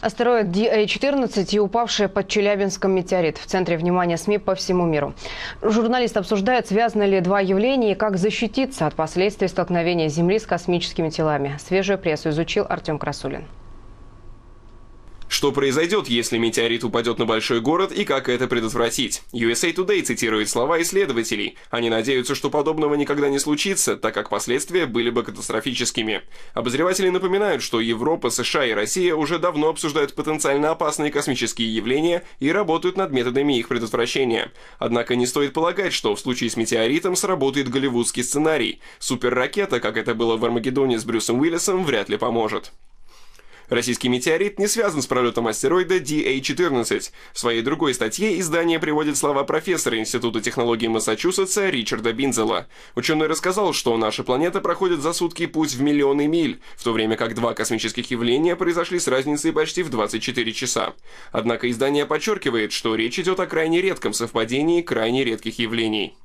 Астероид DA-14 и упавший под Челябинском метеорит в центре внимания СМИ по всему миру. Журналист обсуждает, связаны ли два явления и как защититься от последствий столкновения Земли с космическими телами. Свежую прессу изучил Артем Красулин. Что произойдет, если метеорит упадет на большой город и как это предотвратить? USA а Today цитирует слова исследователей. Они надеются, что подобного никогда не случится, так как последствия были бы катастрофическими. Обозреватели напоминают, что Европа, США и Россия уже давно обсуждают потенциально опасные космические явления и работают над методами их предотвращения. Однако не стоит полагать, что в случае с метеоритом сработает голливудский сценарий. Суперракета, как это было в Армагеддоне с Брюсом Уиллисом, вряд ли поможет. Российский метеорит не связан с пролетом астероида DA-14. В своей другой статье издание приводит слова профессора Института технологий Массачусетса Ричарда Бинзела. Ученый рассказал, что наша планета проходит за сутки путь в миллионы миль, в то время как два космических явления произошли с разницей почти в 24 часа. Однако издание подчеркивает, что речь идет о крайне редком совпадении крайне редких явлений.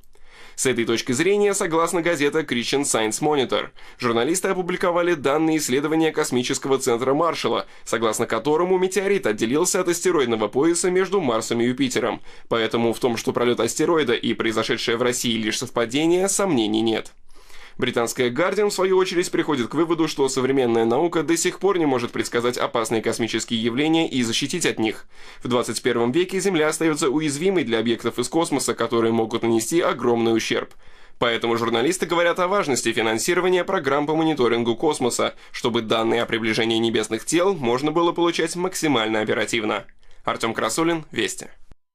С этой точки зрения, согласно газета Christian Science Monitor, журналисты опубликовали данные исследования космического центра Маршала, согласно которому метеорит отделился от астероидного пояса между Марсом и Юпитером. Поэтому в том, что пролет астероида и произошедшее в России лишь совпадение, сомнений нет. Британская «Гардиан», в свою очередь, приходит к выводу, что современная наука до сих пор не может предсказать опасные космические явления и защитить от них. В 21 веке Земля остается уязвимой для объектов из космоса, которые могут нанести огромный ущерб. Поэтому журналисты говорят о важности финансирования программ по мониторингу космоса, чтобы данные о приближении небесных тел можно было получать максимально оперативно. Артем Красулин, Вести.